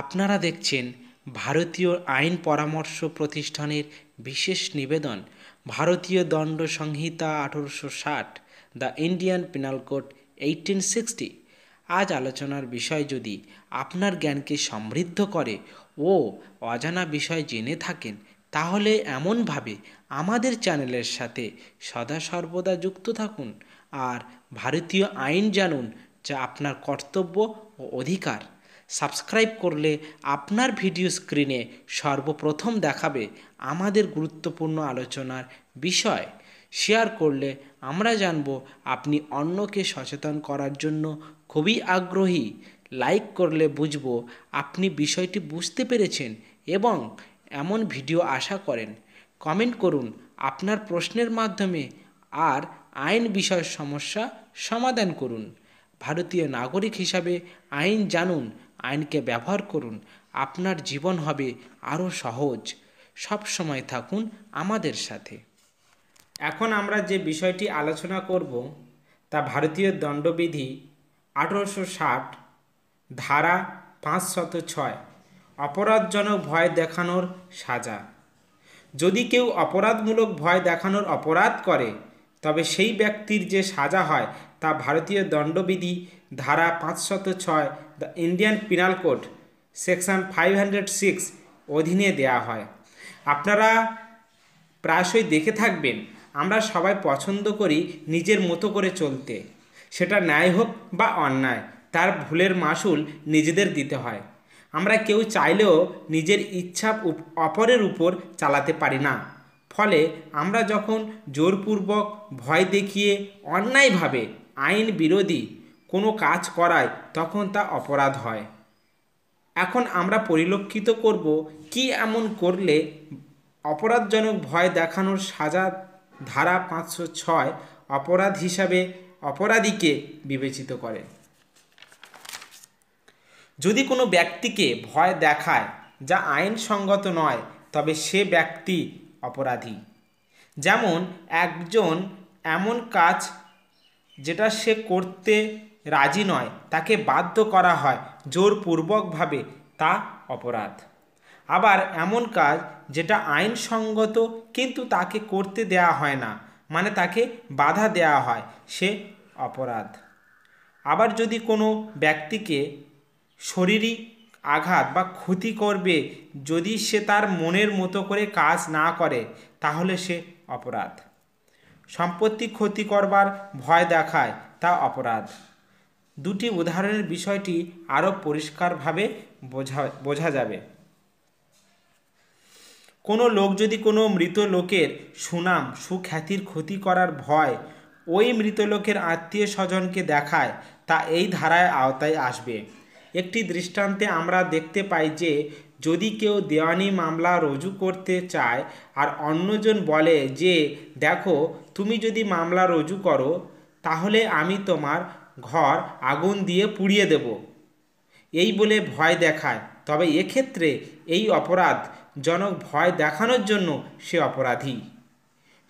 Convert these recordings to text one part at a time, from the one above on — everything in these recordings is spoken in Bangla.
আপনারা দেখছেন ভারতীয় আইন পরামর্শ প্রতিষ্ঠানের বিশেষ নিবেদন ভারতীয় দণ্ড সংহিতা আঠারোশো ষাট the Indian penal code eighteen sixty আজ আলোচনার বিষয় যদি আপনার জ্ঞানকে সমৃদ্ধ করে ও অজানা বিষয় জেনে থাকেন তাহলে এমনভাবে আমাদের চ্যানেলের সাথে সদা সর্বদা যুক্ত থাকুন আর ভারতীয় আইন জানুন যা আপনার কর্তব্য ও অধিকার সাবস্ক্রাইব করলে আপনার ভিডিও স্ক্রিনে সর্বপ্রথম দেখাবে আমাদের গুরুত্বপূর্ণ আলোচনার বিষয় শেয়ার করলে আমরা জানব আপনি অন্যকে সচেতন করার জন্য খুবই আগ্রহী লাইক করলে বুঝব আপনি বিষয়টি বুঝতে পেরেছেন এবং এমন ভিডিও আশা করেন কমেন্ট করুন আপনার প্রশ্নের মাধ্যমে আর আইন বিষয়ের সমস্যা সমাধান করুন ভারতীয় নাগরিক হিসাবে আইন জানুন আইনকে ব্যবহার করুন আপনার জীবন হবে আরও সহজ সব সময় থাকুন আমাদের সাথে এখন আমরা যে বিষয়টি আলোচনা করব তা ভারতীয় দণ্ডবিধি আঠারোশো ষাট ধারা পাঁচশত ছয় অপরাধজনক ভয় দেখানোর সাজা যদি কেউ অপরাধমূলক ভয় দেখানোর অপরাধ করে তবে সেই ব্যক্তির যে সাজা হয় তা ভারতীয় দণ্ডবিধি ধারা পাঁচশত ছয় the Indian penal code section five hundred six অধীনে দেয়া হয় আপনারা প্রায়শই দেখে থাকবেন আমরা সবাই পছন্দ করি নিজের মতো করে চলতে সেটা ন্যায় হোক বা অন্যায় তার ভুলের মাসুল নিজেদের দিতে হয় আমরা কেউ চাইলেও নিজের ইচ্ছা অপরের উপর চালাতে পারি না ফলে আমরা যখন জোরপূর্বক ভয় দেখিয়ে অন্যায়ভাবে আইন বিরোধী কোনো কাজ করায় তখন তা অপরাধ হয় এখন আমরা পরিলক্ষিত করব কি এমন করলে অপরাধজনক ভয় দেখানোর সাজা ধারা পাঁচশো ছয় অপরাধ হিসাবে অপরাধীকে বিবেচিত করে যদি কোনো ব্যক্তিকে ভয় দেখায় যা আইনসঙ্গত নয় তবে সে ব্যক্তি অপরাধী যেমন একজন এমন কাজ যেটা সে করতে রাজি নয় তাকে বাধ্য করা হয় জোরপূর্বকভাবে তা অপরাধ আবার এমন কাজ যেটা আইনসঙ্গত কিন্তু তাকে করতে দেয়া হয় না মানে তাকে বাধা দেয়া হয় সে অপরাধ আবার যদি কোনো ব্যক্তিকে শরীরিক আঘাত বা ক্ষতি করবে যদি সে তার মনের মতো করে কাজ না করে তাহলে সে অপরাধ সম্পত্তি ক্ষতি করবার ভয় দেখায় তা অপরাধ দুটি উদাহরণের বিষয়টি আরও পরিষ্কারভাবে বোঝা বোঝা যাবে কোনো লোক যদি কোনো মৃত লোকের সুনাম সুখ্যাতির ক্ষতি করার ভয় ওই মৃত লোকের আত্মীয় স্বজনকে দেখায় তা এই ধারায় আওতায় আসবে একটি দৃষ্টান্তে আমরা দেখতে পাই যে যদি কেউ দেওয়ানি মামলা রুজু করতে চায় আর অন্যজন বলে যে দেখো তুমি যদি মামলা রুজু করো তাহলে আমি তোমার ঘর আগুন দিয়ে পুড়িয়ে দেব এই বলে ভয় দেখায় তবে এক্ষেত্রে এই অপরাধ জনক ভয় দেখানোর জন্য সে অপরাধী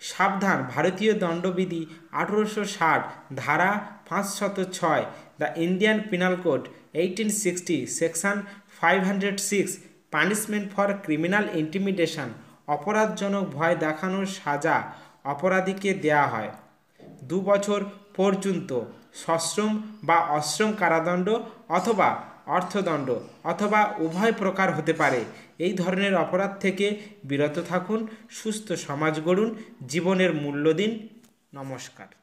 সাবধান ভারতীয় দণ্ডবিধি আঠেরোশো ষাট ধারা পাঁচশত ছয় the Indian penal code eighteen sixty section five hundred six punishment for criminal intimidation অপরাধজনক ভয় দেখানোর সাজা অপরাধীকে দেয়া হয় দু বছর পর্যন্ত সশ্রম বা অশ্রম কারাদণ্ড অথবা অর্থদণ্ড অথবা উভয় প্রকার হতে পারে এই ধরনের অপরাধ থেকে বিরত থাকুন সুস্থ সমাজ গড়ুন জীবনের মূল্য দিন নমস্কার